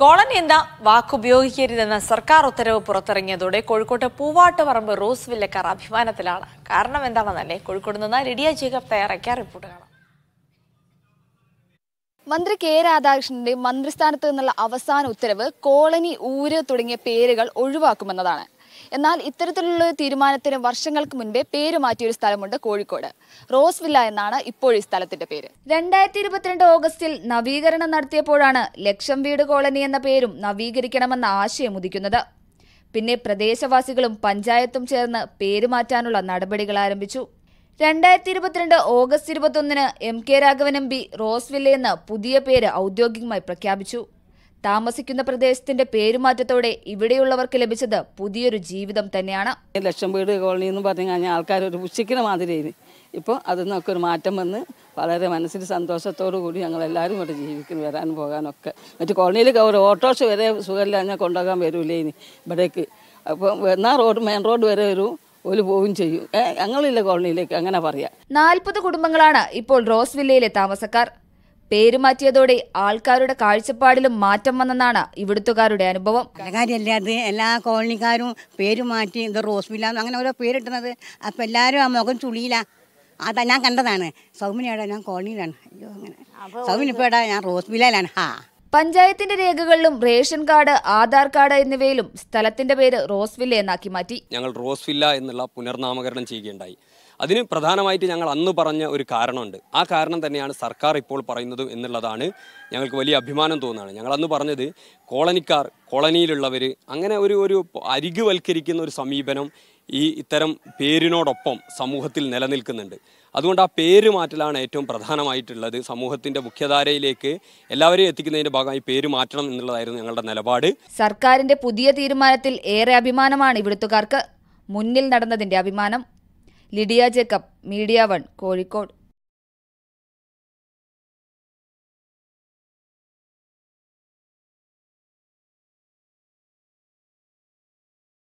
colony എന്ന വാക്കുപയോഗിക്കരുതെന്ന സർക്കാർ ഉത്തരവ് പുറത്തിറങ്ങിയതോടെ കോഴിക്കോട്ട് പൂവാട്ടുപറമ്പ് റോസ് വില്ലക്കാർ അഭിമാനത്തിലാണ് കാരണം എന്താണെന്നല്ലേ കോഴിക്കോട് നിന്ന് ലിഡിയ ജേക്കബ് തയ്യാറാക്കിയ റിപ്പോർട്ട് കാണാം മന്ത്രി കെ രാധാകൃഷ്ണന്റെ മന്ത്രിസ്ഥാനത്ത് നിന്നുള്ള അവസാന ഉത്തരവ് കോളനി ഊര് തുടങ്ങിയ പേരുകൾ ഒഴിവാക്കുമെന്നതാണ് എന്നാൽ ഇത്തരത്തിലുള്ള തീരുമാനത്തിന് വർഷങ്ങൾക്ക് മുൻപേ പേര് മാറ്റിയൊരു ഒരു സ്ഥലമുണ്ട് കോഴിക്കോട് റോസ് വില്ല എന്നാണ് ഇപ്പോൾ ഈ സ്ഥലത്തിന്റെ പേര് രണ്ടായിരത്തി ഇരുപത്തിരണ്ട് ഓഗസ്റ്റിൽ നവീകരണം നടത്തിയപ്പോഴാണ് ലക്ഷം വീട് കോളനി എന്ന പേരും നവീകരിക്കണമെന്ന ആശയം ഉദിക്കുന്നത് പിന്നെ പ്രദേശവാസികളും പഞ്ചായത്തും ചേർന്ന് പേരുമാറ്റാനുള്ള നടപടികൾ ആരംഭിച്ചു രണ്ടായിരത്തി ഇരുപത്തിരണ്ട് ഓഗസ്റ്റ് ഇരുപത്തൊന്നിന് M K Raghavan M P Rosevilla എന്ന പുതിയ പേര് ഔദ്യോഗികമായി പ്രഖ്യാപിച്ചു താമസിക്കുന്ന പ്രദേശത്തിന്റെ പേരുമാറ്റത്തോടെ ഇവിടെയുള്ളവർക്ക് ലഭിച്ചത് പുതിയൊരു ജീവിതം തന്നെയാണ് ലക്ഷം വീട് കോളനി എന്ന് പറഞ്ഞു കഴിഞ്ഞാൽ ആൾക്കാർ ഒരു പുഷിക്കുന്ന മാതിരി ഇപ്പോൾ അതിൽ നിന്നൊക്കെ ഒരു മാറ്റം വന്ന് വളരെ മനസ്സിന് സന്തോഷത്തോടു കൂടി എല്ലാവരും ഇവിടെ ജീവിക്കുന്നു വരാനും പോകാനൊക്കെ മറ്റു കോളനിയിൽ ഒരു ഓട്ടോഷ വരെ ഞാൻ കൊണ്ടുപോകാൻ വരൂലേ ഇനി ഇവിടേക്ക് അപ്പോൾ എന്നാ റോഡ് മെയിൻ റോഡ് വരെ വരും ഒരു പോവും ചെയ്യും ഞങ്ങളില്ല കോളനിയിലേക്ക് അങ്ങനെ പറയാം നാൽപ്പത് കുടുംബങ്ങളാണ് ഇപ്പോൾ റോസ് വില്ലയിലെ താമസക്കാർ പേരുമാറ്റിയതോടെ ആൾക്കാരുടെ കാഴ്ചപ്പാടിലും മാറ്റം വന്നെന്നാണ് ഇവിടുത്തുകാരുടെ അനുഭവം കാര്യമല്ല അത് എല്ലാ കോളനിക്കാരും പേര് മാറ്റി ഇത് റോസ്മില്ല അങ്ങനെ ഓരോ പേരിട്ടുന്നത് അപ്പം എല്ലാവരും ആ മുഖം ചുളിയില്ല അതാ ഞാൻ കണ്ടതാണ് സൗമിനിയുടെ ഞാൻ കോളനിയിലാണ് അയ്യോ അങ്ങനെ സൗമിനി ഇപ്പോൾ ഞാൻ റോസ്മിലയിലാണ് ഹാ പഞ്ചായത്തിന്റെ രേഖകളിലും റേഷൻ കാർഡ് ആധാർ കാർഡ് എന്നിവയിലും സ്ഥലത്തിന്റെ പേര് റോസ്വില്ല എന്നാക്കി മാറ്റി ഞങ്ങൾ റോസ്വില്ല എന്നുള്ള പുനർനാമകരണം ചെയ്യുകയുണ്ടായി അതിന് പ്രധാനമായിട്ട് ഞങ്ങൾ അന്ന് പറഞ്ഞ ഒരു കാരണമുണ്ട് ആ കാരണം തന്നെയാണ് സർക്കാർ ഇപ്പോൾ പറയുന്നത് എന്നുള്ളതാണ് ഞങ്ങൾക്ക് വലിയ അഭിമാനം തോന്നുകയാണ് ഞങ്ങൾ അന്ന് പറഞ്ഞത് കോളനിക്കാർ കോളനിയിലുള്ളവർ അങ്ങനെ ഒരു ഒരു അരികുവൽക്കരിക്കുന്ന ഒരു സമീപനം ഈ ഇത്തരം പേരിനോടൊപ്പം സമൂഹത്തിൽ നിലനിൽക്കുന്നുണ്ട് അതുകൊണ്ട് ആ പേര് മാറ്റലാണ് ഏറ്റവും പ്രധാനമായിട്ടുള്ളത് സമൂഹത്തിന്റെ മുഖ്യധാരയിലേക്ക് എല്ലാവരെയും എത്തിക്കുന്നതിന്റെ ഭാഗമായി പേര് മാറ്റണം എന്നുള്ളതായിരുന്നു ഞങ്ങളുടെ നിലപാട് സർക്കാരിന്റെ പുതിയ തീരുമാനത്തിൽ ഏറെ അഭിമാനമാണ് ഇവിടുത്തുകാർക്ക് മുന്നിൽ നടന്നതിന്റെ അഭിമാനം ലിഡിയ ജേക്കബ് മീഡിയ വൺ കോഴിക്കോട്